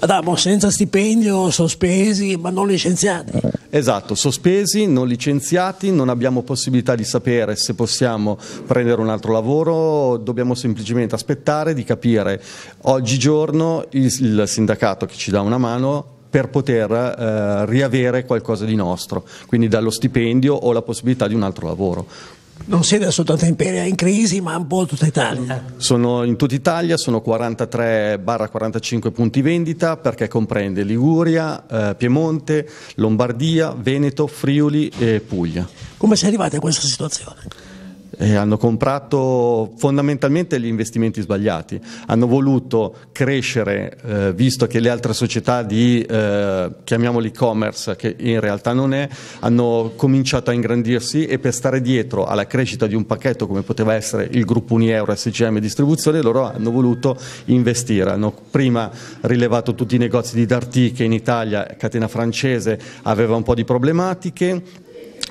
Adamo, ah, senza stipendio, sospesi, ma non licenziati. Esatto, sospesi, non licenziati, non abbiamo possibilità di sapere se possiamo prendere un altro lavoro, dobbiamo semplicemente aspettare di capire oggigiorno il, sindacato che ci dà una mano per poter eh, riavere qualcosa di nostro, quindi dallo stipendio o la possibilità di un altro lavoro non siete soltanto in Imperia, in crisi, ma un po' tutta Italia. Sono in tutta Italia, sono 43-45 punti vendita perché comprende Liguria, eh, Piemonte, Lombardia, Veneto, Friuli e Puglia. Come si è arrivati a questa situazione? Eh, hanno comprato fondamentalmente gli investimenti sbagliati, hanno voluto crescere eh, visto che le altre società di eh, chiamiamoli e-commerce che in realtà non è, hanno cominciato a ingrandirsi e per stare dietro alla crescita di un pacchetto come poteva essere il gruppo Unieuro SCM Distribuzione loro hanno voluto investire, hanno prima rilevato tutti i negozi di Darty che in Italia, catena francese, aveva un po' di problematiche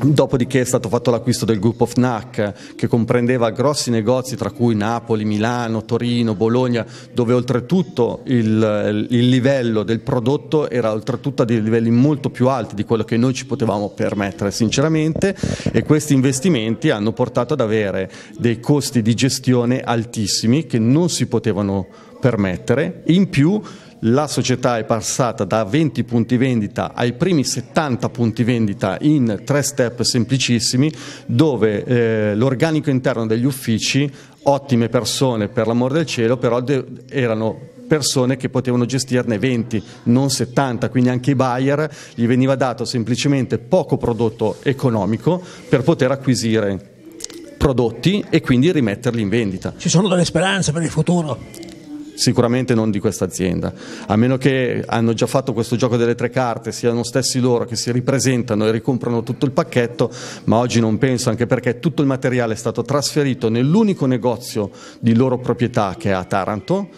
Dopodiché è stato fatto l'acquisto del gruppo FNAC che comprendeva grossi negozi tra cui Napoli, Milano, Torino, Bologna, dove oltretutto il, il, livello del prodotto era oltretutto a dei livelli molto più alti di quello che noi ci potevamo permettere sinceramente e questi investimenti hanno portato ad avere dei costi di gestione altissimi che non si potevano permettere. In più la società è passata da 20 punti vendita ai primi 70 punti vendita in tre step semplicissimi dove eh, l'organico interno degli uffici, ottime persone per l'amor del cielo, però erano persone che potevano gestirne 20, non 70, quindi anche i buyer gli veniva dato semplicemente poco prodotto economico per poter acquisire prodotti e quindi rimetterli in vendita. Ci sono delle speranze per il futuro? sicuramente non di questa azienda, a meno che hanno già fatto questo gioco delle tre carte, siano stessi loro che si ripresentano e ricomprano tutto il pacchetto, ma oggi non penso, anche perché tutto il materiale è stato trasferito nell'unico negozio di loro proprietà che è a Taranto,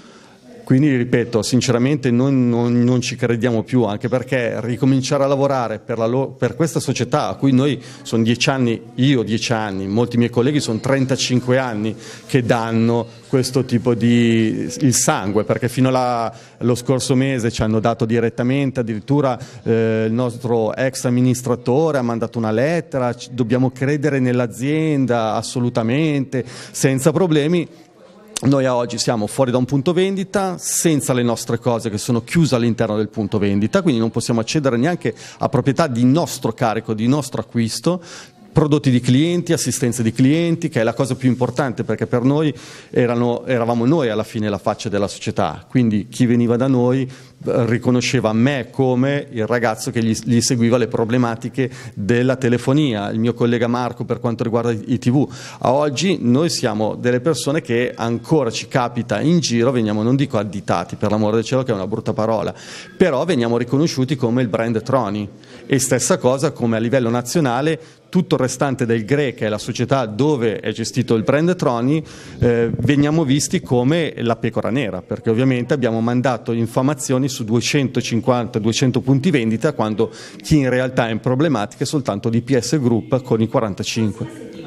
quindi ripeto, sinceramente noi non, non, ci crediamo più, anche perché ricominciare a lavorare per, lo, per questa società, a cui noi sono dieci anni, io dieci anni, molti miei colleghi sono 35 anni che danno questo tipo di il sangue, perché fino allo scorso mese ci hanno dato direttamente, addirittura eh, il nostro ex amministratore ha mandato una lettera, dobbiamo credere nell'azienda assolutamente, senza problemi noi oggi siamo fuori da un punto vendita, senza le nostre cose che sono chiuse all'interno del punto vendita, quindi non possiamo accedere neanche a proprietà di nostro carico, di nostro acquisto, prodotti di clienti, assistenza di clienti, che è la cosa più importante perché per noi erano, eravamo noi alla fine la faccia della società, quindi chi veniva da noi eh, riconosceva me come il ragazzo che gli, gli seguiva le problematiche della telefonia, il mio collega Marco per quanto riguarda i tv. A oggi noi siamo delle persone che ancora ci capita in giro, veniamo non dico additati per l'amore del cielo che è una brutta parola, però veniamo riconosciuti come il brand Troni. E stessa cosa come a livello nazionale tutto il restante del GRE, che è la società dove è gestito il brand Troni, eh, veniamo visti come la pecora nera, perché ovviamente abbiamo mandato informazioni su 250-200 punti vendita, quando chi in realtà è in problematica è soltanto l'IPS Group con i 45.